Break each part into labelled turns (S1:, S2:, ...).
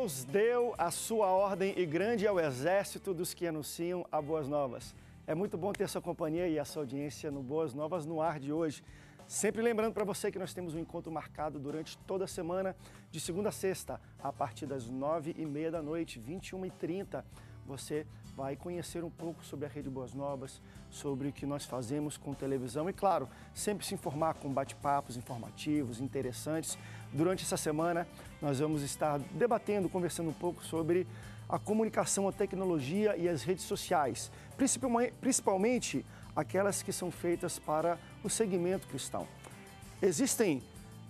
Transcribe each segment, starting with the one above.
S1: Deus deu a sua ordem e grande é o exército dos que anunciam a Boas Novas. É muito bom ter sua companhia e a sua audiência no Boas Novas no ar de hoje. Sempre lembrando para você que nós temos um encontro marcado durante toda a semana, de segunda a sexta, a partir das nove e meia da noite, 21h30. Você vai conhecer um pouco sobre a Rede Boas Novas, sobre o que nós fazemos com televisão e, claro, sempre se informar com bate-papos informativos, interessantes. Durante essa semana, nós vamos estar debatendo, conversando um pouco sobre a comunicação, a tecnologia e as redes sociais, principalmente aquelas que são feitas para o segmento cristão. Existem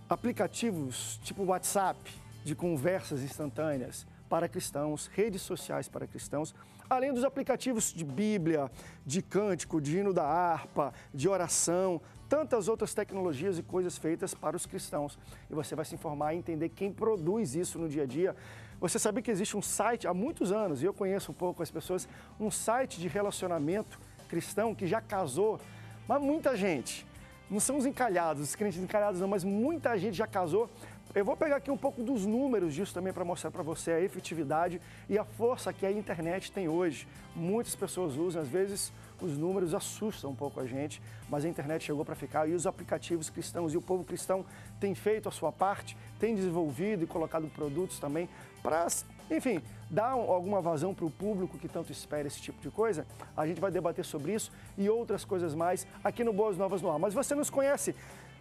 S1: aplicativos tipo WhatsApp de conversas instantâneas para cristãos, redes sociais para cristãos, além dos aplicativos de Bíblia, de cântico, de hino da harpa, de oração, tantas outras tecnologias e coisas feitas para os cristãos. E você vai se informar e entender quem produz isso no dia a dia. Você sabia que existe um site há muitos anos, e eu conheço um pouco as pessoas, um site de relacionamento cristão que já casou, mas muita gente. Não são os encalhados, os crentes encalhados não, mas muita gente já casou eu vou pegar aqui um pouco dos números disso também para mostrar para você a efetividade e a força que a internet tem hoje. Muitas pessoas usam, às vezes os números assustam um pouco a gente, mas a internet chegou para ficar e os aplicativos cristãos e o povo cristão tem feito a sua parte, tem desenvolvido e colocado produtos também para, enfim, dar alguma vazão para o público que tanto espera esse tipo de coisa. A gente vai debater sobre isso e outras coisas mais aqui no Boas Novas no Ar. Mas você nos conhece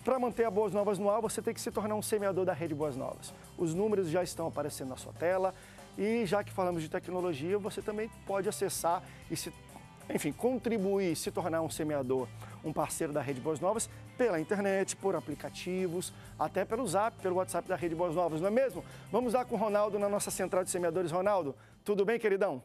S1: para manter a Boas Novas no ar, você tem que se tornar um semeador da rede Boas Novas. Os números já estão aparecendo na sua tela e já que falamos de tecnologia, você também pode acessar e se enfim, contribuir, se tornar um semeador, um parceiro da Rede Boas Novas pela internet, por aplicativos, até pelo Zap, pelo WhatsApp da Rede Boas Novas, não é mesmo? Vamos lá com o Ronaldo na nossa central de semeadores. Ronaldo, tudo bem, queridão?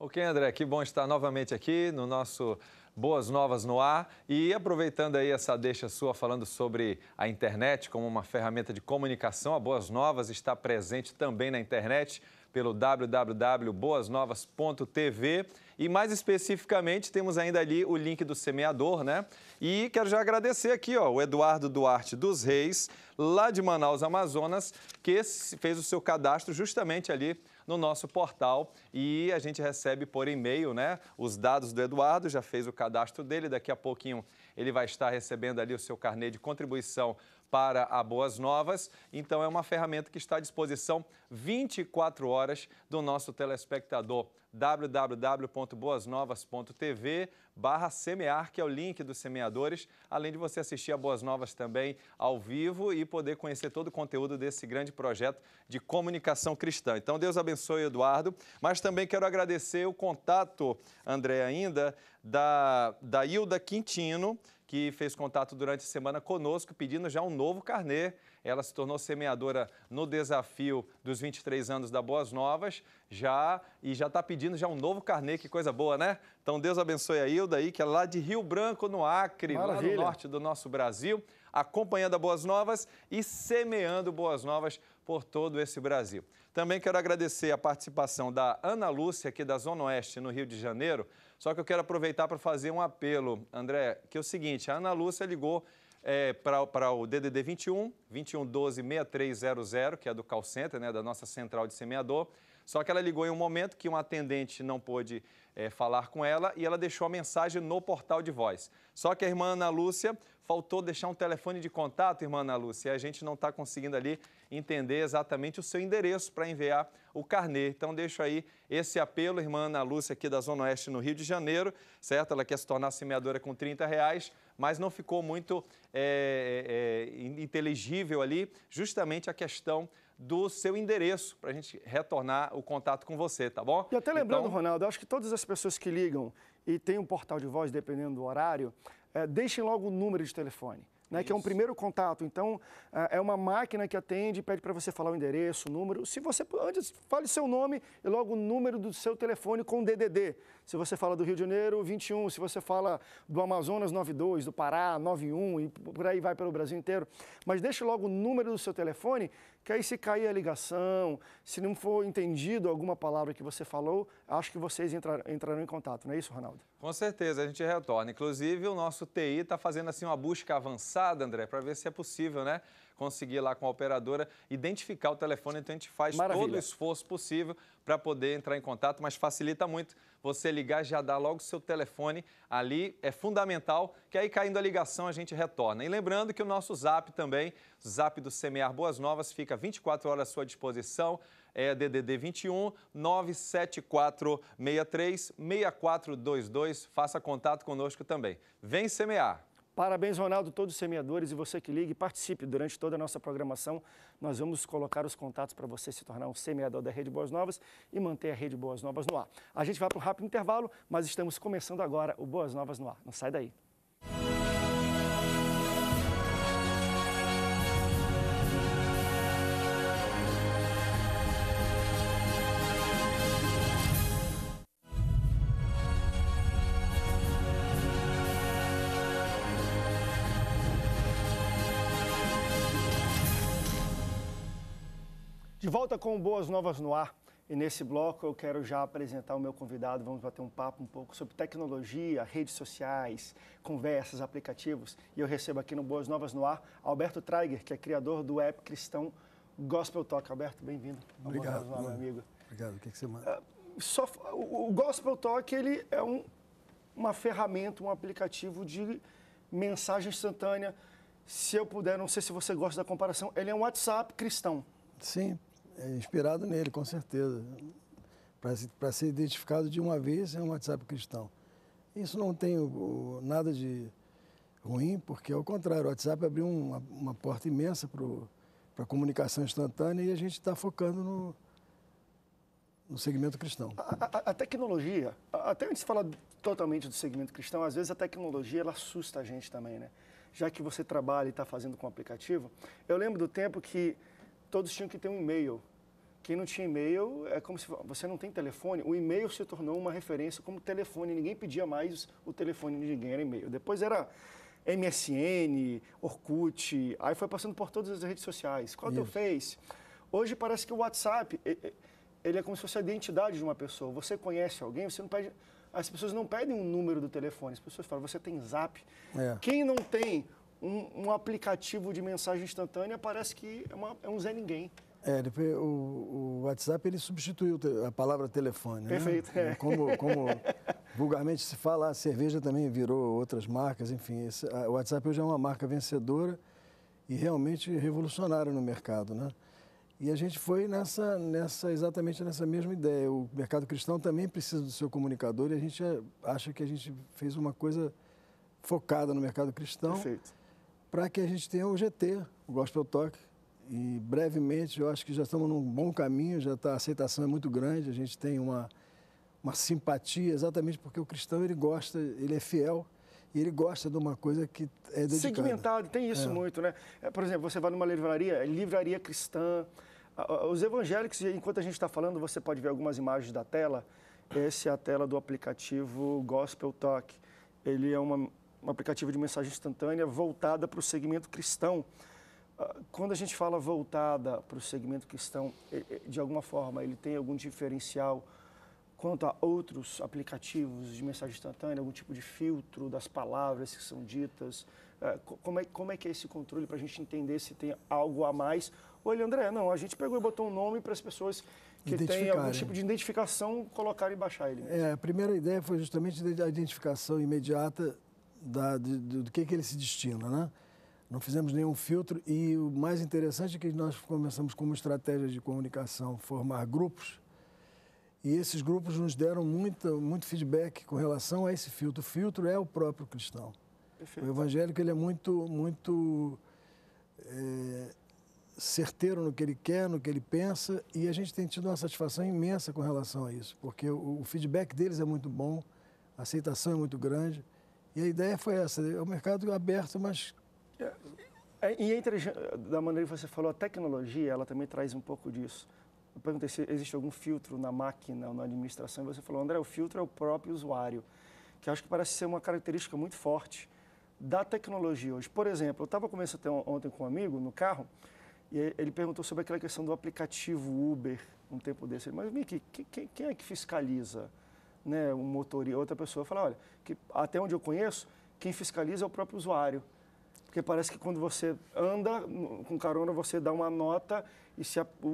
S2: Ok, André, que bom estar novamente aqui no nosso boas novas no ar e aproveitando aí essa deixa sua falando sobre a internet como uma ferramenta de comunicação, a Boas Novas está presente também na internet pelo www.boasnovas.tv e mais especificamente temos ainda ali o link do semeador, né? E quero já agradecer aqui, ó, o Eduardo Duarte dos Reis, lá de Manaus, Amazonas, que fez o seu cadastro justamente ali no nosso portal e a gente recebe por e-mail né, os dados do Eduardo, já fez o cadastro dele, daqui a pouquinho ele vai estar recebendo ali o seu carnê de contribuição para a Boas Novas. Então, é uma ferramenta que está à disposição 24 horas do nosso telespectador www.boasnovas.tv barra semear, que é o link dos semeadores, além de você assistir a Boas Novas também ao vivo e poder conhecer todo o conteúdo desse grande projeto de comunicação cristã. Então, Deus abençoe, Eduardo, mas também quero agradecer o contato, André, ainda, da, da Hilda Quintino, que fez contato durante a semana conosco, pedindo já um novo carnê. Ela se tornou semeadora no desafio dos 23 anos da Boas Novas, já e já está pedindo já um novo carnê, que coisa boa, né? Então Deus abençoe a Hilda aí, que é lá de Rio Branco, no Acre, Maravilha. lá no norte do nosso Brasil, acompanhando a Boas Novas e semeando Boas Novas por todo esse Brasil. Também quero agradecer a participação da Ana Lúcia, aqui da Zona Oeste, no Rio de Janeiro. Só que eu quero aproveitar para fazer um apelo, André, que é o seguinte: a Ana Lúcia ligou é, para o DDD 21, 2112 6300, que é do call center, né, da nossa central de semeador. Só que ela ligou em um momento que um atendente não pôde é, falar com ela e ela deixou a mensagem no portal de voz. Só que a irmã Ana Lúcia faltou deixar um telefone de contato, irmã Ana Lúcia, e a gente não está conseguindo ali entender exatamente o seu endereço para enviar o carnê. Então, deixo aí esse apelo, irmã Ana Lúcia, aqui da Zona Oeste, no Rio de Janeiro, certo? Ela quer se tornar semeadora com 30 reais, mas não ficou muito é, é, inteligível ali, justamente a questão do seu endereço, para a gente retornar o contato com você, tá bom? E até lembrando, então... Ronaldo,
S1: acho que todas as pessoas que ligam e têm um portal de voz, dependendo do horário, é, deixem logo o número de telefone. Né, que é um primeiro contato. Então, é, é uma máquina que atende, pede para você falar o endereço, o número. Se você antes fale seu nome e logo o número do seu telefone com DDD. Se você fala do Rio de Janeiro, 21. Se você fala do Amazonas, 92. Do Pará, 91. E por aí vai pelo Brasil inteiro. Mas deixe logo o número do seu telefone, que aí se cair a ligação, se não for entendido alguma palavra que você falou, acho que vocês entrar, entrarão em contato. Não é isso, Ronaldo?
S2: Com certeza, a gente retorna. Inclusive, o nosso TI está fazendo assim uma busca avançada, André, para ver se é possível, né? Conseguir lá com a operadora identificar o telefone. Então, a gente faz Maravilha. todo o esforço possível para poder entrar em contato, mas facilita muito você ligar já dá logo o seu telefone ali, é fundamental, que aí caindo a ligação a gente retorna. E lembrando que o nosso zap também, zap do Semear Boas Novas, fica 24 horas à sua disposição é DDD 21 97463 6422. Faça contato conosco também. Vem semear!
S1: Parabéns, Ronaldo, todos os semeadores e você que liga e participe durante toda a nossa programação. Nós vamos colocar os contatos para você se tornar um semeador da Rede Boas Novas e manter a Rede Boas Novas no ar. A gente vai para um rápido intervalo, mas estamos começando agora o Boas Novas no ar. Não sai daí. volta com boas novas no ar. E nesse bloco eu quero já apresentar o meu convidado. Vamos bater um papo um pouco sobre tecnologia, redes sociais, conversas, aplicativos. E eu recebo aqui no Boas Novas no Ar Alberto Traiger, que é criador do app cristão Gospel Talk. Alberto, bem-vindo. Obrigado, meu amigo.
S3: Obrigado. O que, é que você manda?
S1: Ah, só, o, o Gospel Talk ele é um, uma ferramenta, um aplicativo de mensagem instantânea. Se eu puder, não sei se você gosta da comparação, ele é um WhatsApp cristão.
S3: Sim, é inspirado nele, com certeza. Para ser identificado de uma vez é um WhatsApp cristão. Isso não tem o, nada de ruim, porque ao contrário, o WhatsApp abriu uma, uma porta imensa para a comunicação instantânea e a gente está focando no, no segmento cristão. A,
S1: a, a, tecnologia, até antes de falar totalmente do segmento cristão, às vezes a tecnologia ela assusta a gente também, né? Já que você trabalha e está fazendo com aplicativo, eu lembro do tempo que todos tinham que ter um e-mail. Quem não tinha e-mail, é como se você não tem telefone. O e-mail se tornou uma referência como telefone. Ninguém pedia mais o telefone de ninguém, era e-mail. Depois era MSN, Orkut, aí foi passando por todas as redes sociais. Qual é Isso. teu Face? Hoje parece que o WhatsApp, ele é como se fosse a identidade de uma pessoa. Você conhece alguém, você não pede... As pessoas não pedem um número do telefone, as pessoas falam, você tem zap. É. Quem não tem um, um aplicativo de mensagem instantânea parece que é, uma, é um Zé Ninguém.
S3: É, ele, o, o, WhatsApp ele substituiu a palavra telefone. Né? Perfeito. Né? É. Como, como vulgarmente se fala, a cerveja também virou outras marcas, enfim. Esse, a, o WhatsApp hoje é uma marca vencedora e realmente revolucionária no mercado, né? E a gente foi nessa, nessa, exatamente nessa mesma ideia. O mercado cristão também precisa do seu comunicador e a gente é, acha que a gente fez uma coisa focada no mercado cristão. Perfeito para que a gente tenha o GT, o Gospel Talk. E brevemente, eu acho que já estamos num bom caminho, já tá, a aceitação é muito grande, a gente tem uma, uma simpatia, exatamente porque o cristão ele gosta, ele é fiel e ele gosta de uma coisa que
S1: é dedicada. Segmentado, tem é. isso é. muito, né? É, por exemplo, você vai numa livraria, é livraria cristã, os evangélicos, enquanto a gente está falando, você pode ver algumas imagens da tela, essa é a tela do aplicativo Gospel Talk. Ele é uma um aplicativo de mensagem instantânea voltada para o segmento cristão. Ah, quando a gente fala voltada para o segmento cristão, de alguma forma ele tem algum diferencial quanto a outros aplicativos de mensagem instantânea, algum tipo de filtro das palavras que são ditas? Ah, como é, como é que é esse controle para a gente entender se tem algo a mais? Olha, André, não, a gente pegou e botou um nome para as pessoas que têm algum tipo de identificação colocar e baixar ele. É,
S3: a primeira ideia foi justamente a identificação imediata da, de, de, do que, que ele se destina, né? Não fizemos nenhum filtro e o mais interessante é que nós começamos como estratégia de comunicação formar grupos e esses grupos nos deram muito muito feedback com relação a esse filtro. O filtro é o próprio cristão. Perfeito. O evangélico ele é muito, muito é, certeiro no que ele quer, no que ele pensa e a gente tem tido uma satisfação imensa com relação a isso, porque o, o feedback deles é muito bom, a aceitação é muito grande. E a ideia foi essa, é um mercado aberto, mas...
S1: É, e entre, da maneira que você falou, a tecnologia, ela também traz um pouco disso. Eu perguntei se existe algum filtro na máquina ou na administração, e você falou, André, o filtro é o próprio usuário, que acho que parece ser uma característica muito forte da tecnologia hoje. Por exemplo, eu estava conversando ontem com um amigo no carro, e ele perguntou sobre aquela questão do aplicativo Uber, um tempo desse. Mas, Miki, quem é que fiscaliza? né, um motorista, outra pessoa, fala olha, que até onde eu conheço, quem fiscaliza é o próprio usuário. Porque parece que quando você anda com carona, você dá uma nota e se a, o,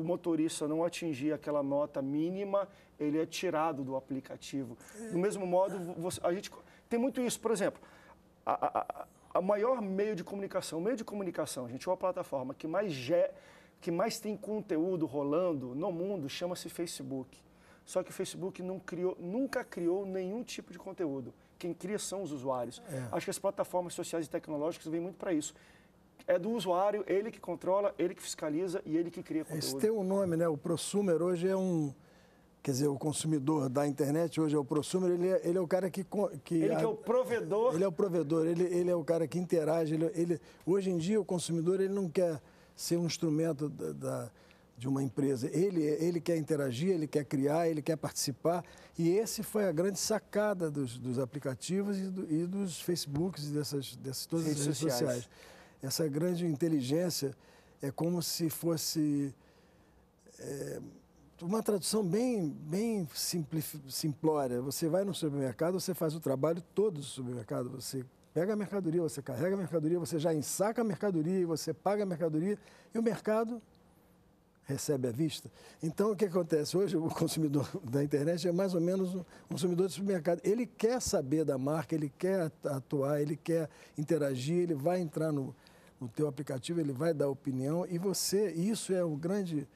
S1: o, motorista não atingir aquela nota mínima, ele é tirado do aplicativo. Do hum. mesmo modo, você, a gente tem muito isso. Por exemplo, a, a, a, maior meio de comunicação, o meio de comunicação, gente, é uma plataforma que mais, ge, que mais tem conteúdo rolando no mundo, chama-se Facebook. Só que o Facebook não criou, nunca criou nenhum tipo de conteúdo. Quem cria são os usuários. É. Acho que as plataformas sociais e tecnológicas vêm muito para isso. É do usuário, ele que controla, ele que fiscaliza e ele que cria conteúdo. Esse tem
S3: um nome, né? O prosumer hoje é um, quer dizer, o consumidor da internet hoje é o prosumer, ele é, ele é o cara que, que... Ele que é o
S1: provedor. Ele é
S3: o provedor, ele, ele é o cara que interage. Ele, ele, hoje em dia, o consumidor ele não quer ser um instrumento da, da de uma empresa. Ele, ele quer interagir, ele quer criar, ele quer participar. E esse foi a grande sacada dos, dos aplicativos e, do, e, dos Facebooks e dessas, dessas todas redes as redes sociais. sociais. Essa grande inteligência é como se fosse é, uma tradução bem, bem simplória. Você vai no supermercado, você faz o trabalho todo do supermercado. Você pega a mercadoria, você carrega a mercadoria, você já ensaca a mercadoria, você paga a mercadoria e o mercado recebe à vista. Então, o que acontece? Hoje, o consumidor da internet é mais ou menos um consumidor de supermercado. Ele quer saber da marca, ele quer atuar, ele quer interagir, ele vai entrar no, no teu aplicativo, ele vai dar opinião e você, isso é o grande,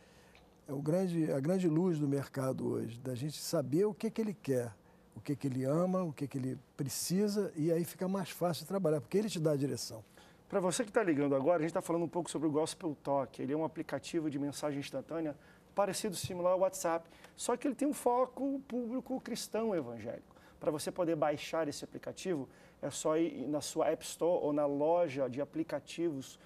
S3: é o grande, a grande luz do mercado hoje, da gente saber o que, que ele quer, o que, que ele ama, o que, que ele precisa e aí fica mais fácil de trabalhar, porque ele
S1: te dá a direção. Para você que está ligando agora, a gente está falando um pouco sobre o Gospel Talk. Ele é um aplicativo de mensagem instantânea parecido, similar ao WhatsApp, só que ele tem um foco público cristão evangélico. Para você poder baixar esse aplicativo, é só ir na sua App Store ou na loja de aplicativos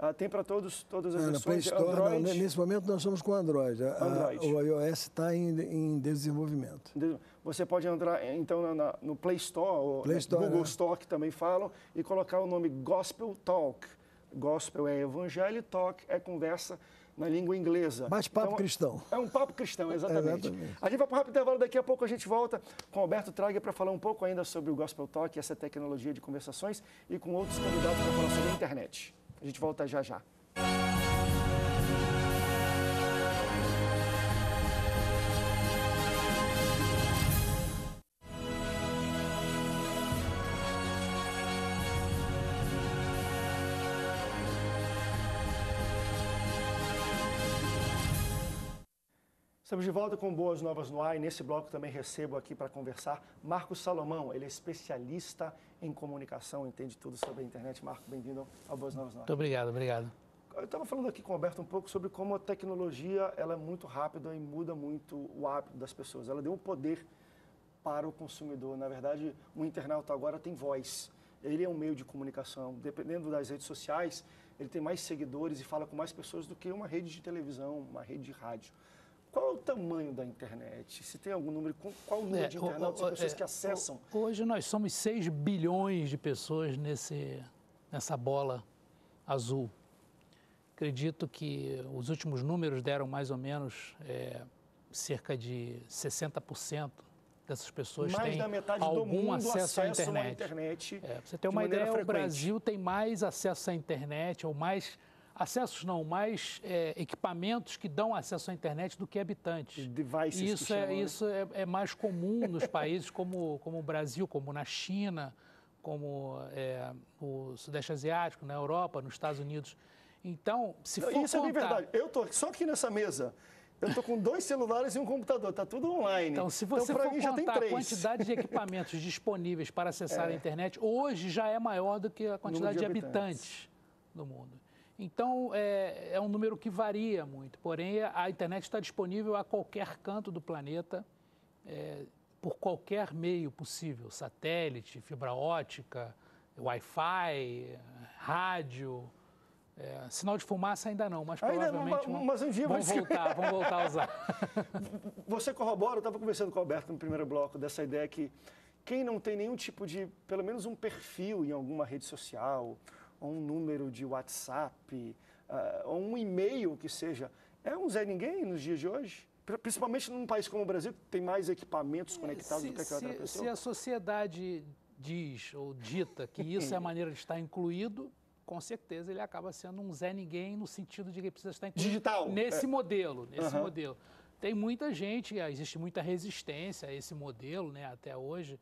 S1: Uh, tem para todos todas as ah, versões é Store, Android. Não, nesse
S3: momento nós somos com Android. Android. A, o iOS está em, em desenvolvimento.
S1: Você pode entrar, eh, então, na, no Play Store, Play eh, Store Google né? Store, que também falam, e colocar o nome Gospel Talk. Gospel é evangelho, talk é conversa na língua inglesa. Mas papo então, cristão. É um papo cristão, exatamente. exatamente. A gente vai para um rápido intervalo, daqui a pouco a gente volta com Alberto Traga para falar um pouco ainda sobre o Gospel Talk, essa tecnologia de conversações, e com outros convidados para falar sobre a internet. A gente volta já já. Estamos de volta com boas novas no ar e nesse bloco também recebo aqui para conversar Marcos Salomão. Ele é especialista em comunicação, entende tudo sobre a internet. Marco, bem-vindo ao Boas Novas no Ar. Muito obrigado, obrigado. Eu estava falando aqui com o Alberto um pouco sobre como a tecnologia ela é muito rápida e muda muito o hábito das pessoas. Ela deu um poder para o consumidor. Na verdade, o internauta agora tem voz. Ele é um meio de comunicação. Dependendo das redes sociais, ele tem mais seguidores e fala com mais pessoas do que uma rede de televisão, uma rede de rádio. Qual é o tamanho da internet? Se tem algum número, qual o número é, de internautas, pessoas é, que acessam?
S4: Hoje nós somos 6 bilhões de pessoas nesse, nessa bola azul. Acredito que os últimos números deram mais ou menos é, cerca de 60% dessas pessoas mais têm da metade algum do mundo acesso à internet. internet é, você tem uma ideia, o Brasil tem mais acesso à internet ou mais acessos não, mais é, equipamentos que dão acesso à internet do que habitantes. Devices e isso, é, né? isso é, é, mais comum nos países como, como o Brasil, como na China, como é, o Sudeste Asiático, na Europa, nos Estados Unidos. Então, se for Isso contar... é bem verdade.
S1: Eu estou só aqui nessa mesa. Eu estou com dois celulares e um computador, está tudo online. Então, se você então, for mim, contar a quantidade
S4: de equipamentos disponíveis para acessar é. a internet, hoje já é maior do que a quantidade de, de habitantes. habitantes do mundo. Então, é, é um número que varia muito. Porém, a internet está disponível a qualquer canto do planeta, é, por qualquer meio possível: satélite, fibra ótica, Wi-Fi, rádio. É, sinal de fumaça ainda não, mas ainda provavelmente não, mas um dia vão, vão voltar, vamos voltar a usar.
S1: Você corrobora, eu estava conversando com o Alberto no primeiro bloco, dessa ideia que quem não tem nenhum tipo de, pelo menos um perfil em alguma rede social ou um número de WhatsApp, uh, ou um e-mail que seja, é um Zé Ninguém nos dias de hoje? Principalmente num país como o Brasil, que tem mais equipamentos conectados se, é, do que aquela se, outra pessoa. Se a
S4: sociedade diz ou dita que isso é a hum. maneira de estar incluído, com certeza ele acaba sendo um Zé Ninguém no sentido de que precisa estar incluído. Digital! É. Nesse é. modelo, nesse uhum. modelo. Tem muita gente, ah, existe muita resistência a esse modelo, né, até hoje.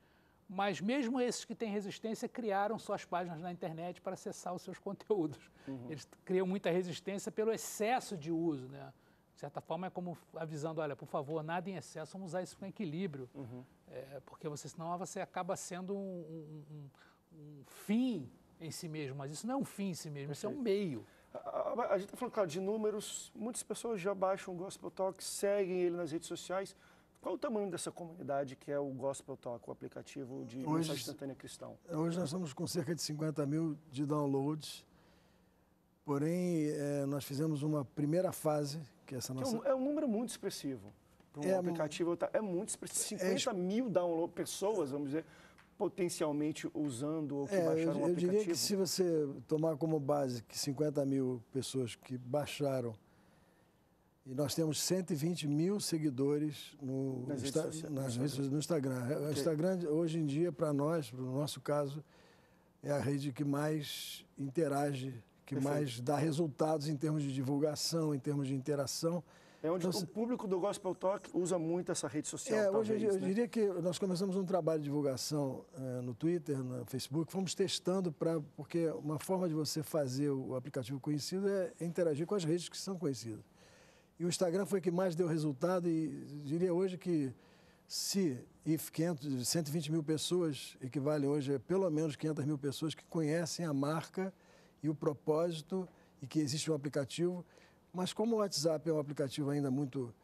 S4: Mas mesmo esses que têm resistência criaram suas páginas na internet para acessar os seus conteúdos. Uhum. Eles criam muita resistência pelo excesso de uso, né? De certa forma é como avisando, olha, por favor, nada em excesso, vamos usar isso com equilíbrio, uhum. é, porque você, senão você acaba sendo um, um, um, fim em si mesmo, mas isso não é um fim em si mesmo, Perfeito. isso é um meio.
S1: A, a, a gente está falando, claro, de números, muitas pessoas já baixam o Gospel Talk, seguem ele nas redes sociais, qual o tamanho dessa comunidade que é o Gospel Talk, o aplicativo de hoje, mensagem instantânea cristão? Hoje
S3: nós estamos com cerca de 50 mil de downloads, porém é, nós fizemos uma primeira fase, que é essa
S1: nossa... É um, é um número muito expressivo. Para um é, aplicativo, tá? é muito expressivo. É, 50 mil downloads, pessoas, vamos dizer, potencialmente usando ou que é, baixaram o aplicativo? Eu diria que se
S3: você tomar como base que 50 mil pessoas que baixaram e nós temos 120 mil seguidores no, nas redes sociais, nas redes, no Instagram. É, okay. O Instagram, hoje em dia, para nós, no nosso caso, é a rede que mais interage, que Perfeito. mais dá resultados em termos de divulgação, em termos de
S1: interação. É onde então, o público do Gospel Talk usa muito essa rede social. É, talvez, hoje eu, né? eu diria
S3: que nós começamos um trabalho de divulgação é, no Twitter, no Facebook, fomos testando para. Porque uma forma de você fazer o aplicativo conhecido é interagir com as redes que são conhecidas. E o Instagram foi que mais deu resultado e diria hoje que se IF 500, 120 mil pessoas equivale hoje a pelo menos 500 mil pessoas que conhecem a marca e o propósito e que existe um aplicativo, mas como o WhatsApp é um aplicativo ainda muito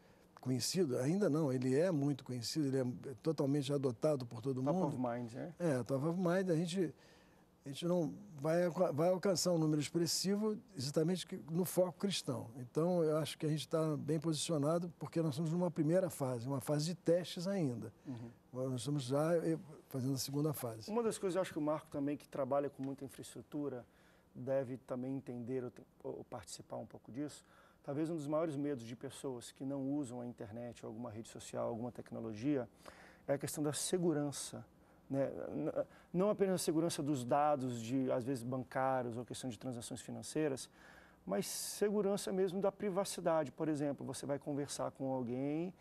S3: conhecido, ainda não, ele é muito conhecido, ele é totalmente adotado por todo top mundo. Top of mind, é? É, top of mind, a gente a gente não vai, vai alcançar um número expressivo exatamente no foco cristão. Então, eu acho que a gente está bem posicionado porque nós estamos numa primeira fase, uma fase de testes ainda. Uhum. Agora nós estamos já eh, fazendo a segunda fase.
S1: Uma das coisas eu acho que o Marco também, que trabalha com muita infraestrutura, deve também entender ou, ou participar um pouco disso. Talvez um dos maiores medos de pessoas que não usam a internet, alguma rede social, alguma tecnologia, é a questão da segurança né? Não apenas a segurança dos dados, de às vezes bancários ou questão de transações financeiras, mas segurança mesmo da privacidade. Por exemplo, você vai conversar com alguém,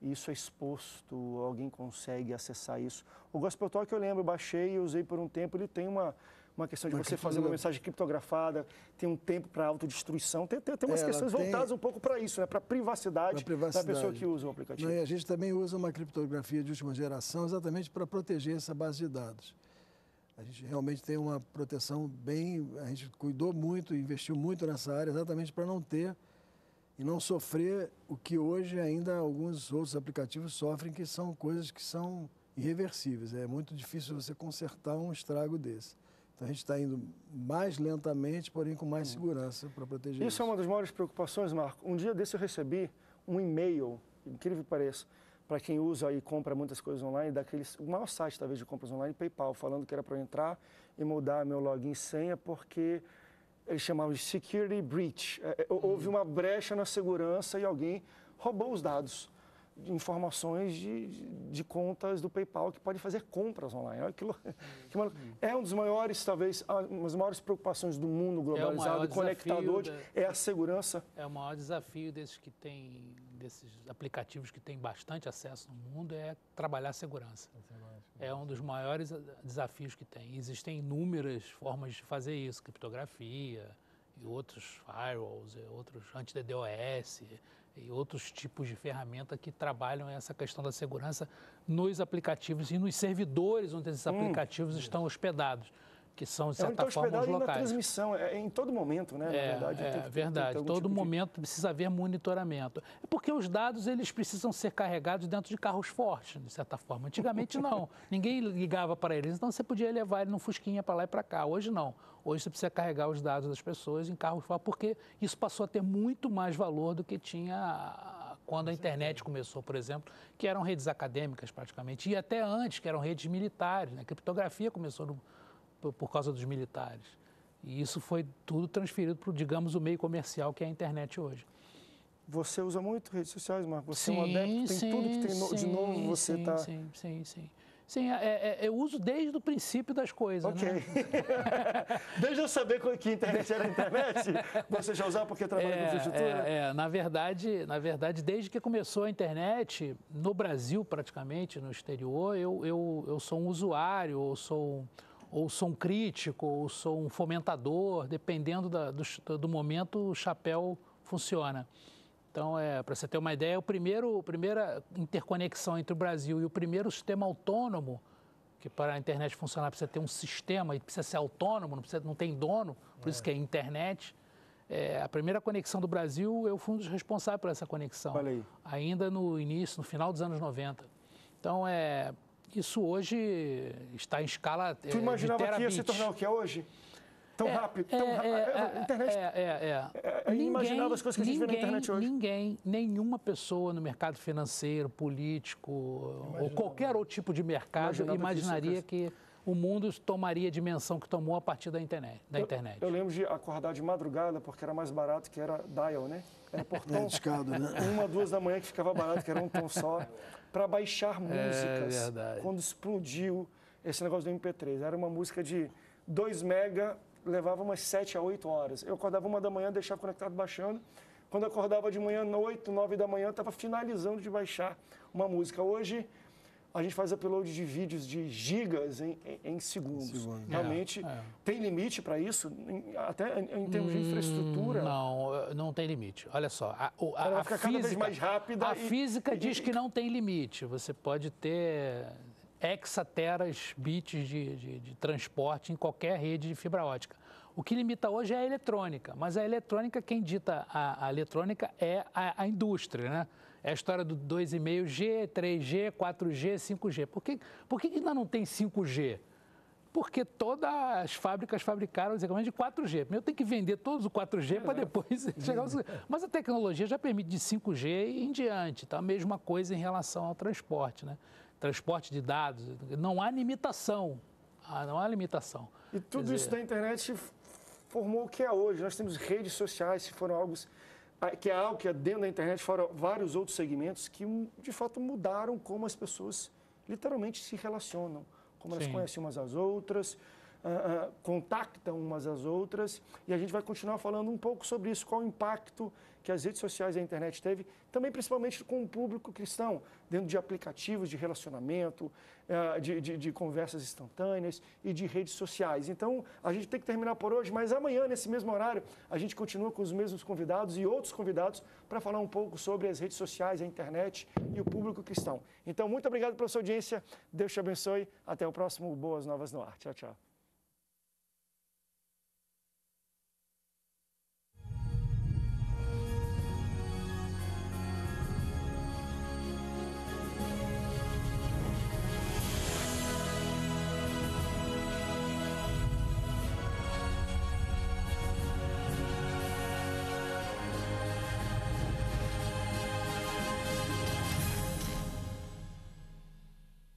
S1: isso é exposto, alguém consegue acessar isso. O Gospel Talk eu lembro, baixei e usei por um tempo, ele tem uma uma questão de você fazer uma mensagem criptografada, tem um tempo para autodestruição, tem, tem, tem umas é, Ela questões tem... voltadas um pouco para isso, né? para a privacidade, da pessoa que usa o aplicativo. Não,
S3: e a gente também usa uma criptografia de última geração exatamente para proteger essa base de dados. A gente realmente tem uma proteção bem. A gente cuidou muito, investiu muito nessa área exatamente para não ter e não sofrer o que hoje ainda alguns outros aplicativos sofrem, que são coisas que são irreversíveis. É muito difícil você consertar um estrago desse. Então a gente está indo mais lentamente, porém com mais uhum. segurança para proteger. Isso, é isso
S1: é uma das maiores preocupações, Marco. Um dia desse eu recebi um e-mail, incrível que pareça, para quem usa e compra muitas coisas online, daqueles, o maior site talvez de compras online, PayPal, falando que era para eu entrar e mudar meu login e senha porque eles chamavam de security breach. É, é houve uhum. uma brecha na segurança e alguém roubou os dados informações de, de, de, contas do PayPal que podem fazer compras online. Olha que maluco. É um dos maiores, talvez, uma das maiores preocupações do mundo é globalizado, é conectador, é a segurança.
S4: É o maior desafio desses que tem, desses aplicativos que têm bastante acesso no mundo, é trabalhar a segurança. É um dos maiores desafios que tem. Existem inúmeras formas de fazer isso, criptografia e outros firewalls, e outros anti-DDoS, e outros tipos de ferramenta que trabalham essa questão da segurança nos aplicativos e nos servidores onde esses hum. aplicativos hum. estão hospedados que são, de é certa é, forma, os locais. na transmissão,
S1: é, em todo momento, né? É, na verdade. É, tem, verdade.
S4: Tem, tem todo tipo momento de... precisa haver monitoramento. É porque os dados, eles precisam ser carregados dentro de carros fortes, de certa forma. Antigamente, não. Ninguém ligava para eles. Então, você podia levar ele num fusquinha para lá e para cá. Hoje, não. Hoje, você precisa carregar os dados das pessoas em carros fortes, porque isso passou a ter muito mais valor do que tinha quando a internet começou, por exemplo, que eram redes acadêmicas, praticamente. E até antes, que eram redes militares. Né? A criptografia começou no por causa dos militares. E isso foi tudo transferido para, digamos, o meio comercial que é a internet hoje.
S1: Você usa muito redes sociais, Marco? Você sim, é um adepto, tem sim, tudo que tem no, sim, de novo, você está... Sim,
S4: sim, sim. Sim, é, é, é, eu uso desde o princípio das coisas. Ok. Né? desde eu saber que internet era internet, você já usava porque trabalha é, com infraestrutura? É, é, na verdade, na verdade, desde que começou a internet, no Brasil praticamente, no exterior, eu, eu, eu sou um usuário, eu sou um ou sou um crítico, ou sou um fomentador, dependendo da, do, do, momento, o chapéu funciona. Então, é, para você ter uma ideia, o primeiro, a primeira interconexão entre o Brasil e o primeiro sistema autônomo, que para a internet funcionar precisa ter um sistema, e precisa ser autônomo, não, precisa, não tem dono, por é. isso que é internet. É, a primeira conexão do Brasil, eu fui um dos responsáveis por essa conexão. Falei. Ainda no início, no final dos anos 90. Então, é, isso hoje está em escala. Tu é, imaginava que ia se tornar o que é hoje? Tão é, rápido, é, tão é, rápido. É, é, internet. É, é, é, ninguém, imaginava as coisas que a gente ninguém, vê na internet hoje. Ninguém, nenhuma pessoa no mercado financeiro, político, imaginava. ou qualquer outro tipo de mercado imaginava imaginaria que, que o mundo tomaria a dimensão que tomou a partir da internet. Da eu, internet.
S1: eu lembro de acordar de madrugada, porque era mais barato que era dial, né? Era portão. É, discado, né? Uma, duas da manhã que ficava barato, que era um tom só para baixar é músicas. É quando explodiu esse negócio do MP3. Era uma música de 2 mega, levava umas 7 a 8 horas. Eu acordava uma da manhã, deixava conectado baixando. Quando acordava de manhã, 8, 9 da manhã, estava finalizando de baixar uma música. Hoje, a gente faz upload de vídeos de gigas em, em, em segundos. Realmente, é, é. tem limite para
S4: isso? Até em, termos hum, de infraestrutura? Hum, não, eh, não tem limite. Olha só, a, a, a física, mais rápida. A e, física e, diz e, que não tem limite. Você pode ter hexateras bits de, de, de transporte em qualquer rede de fibra ótica. O que limita hoje é a eletrônica, mas a eletrônica, quem dita a, a eletrônica é a, a, indústria, né? É a história do 2,5G, 3G, 4G, 5G. Por que, por que ainda não tem 5G? Porque todas as fábricas fabricaram os equipamentos de 4G. Primeiro tem que vender todos o 4G é, para né? depois é. chegar ao Mas a tecnologia já permite de 5G e em diante. Tá? A mesma coisa em relação ao transporte. Né? Transporte de dados. Não há limitação. Ah, não há limitação. E tudo dizer... isso da
S1: internet formou o que é hoje. Nós temos redes sociais que foram algo ah, que é algo que é dentro da internet, fora vários outros segmentos, que de fato mudaram como as pessoas literalmente se relacionam, como elas conhecem umas às outras uh, uh, contactam umas às outras. E a gente vai continuar falando um pouco sobre isso, qual o impacto que as redes sociais e a internet teve, também principalmente com o público cristão, dentro de aplicativos de relacionamento, uh, de, de, de conversas instantâneas e de redes sociais. Então, a gente tem que terminar por hoje, mas amanhã, nesse mesmo horário, a gente continua com os mesmos convidados e outros convidados para falar um pouco sobre as redes sociais, a internet e o público cristão. Então, muito obrigado pela sua audiência. Deus te abençoe. Até o próximo Boas Novas no Ar. Tchau, tchau.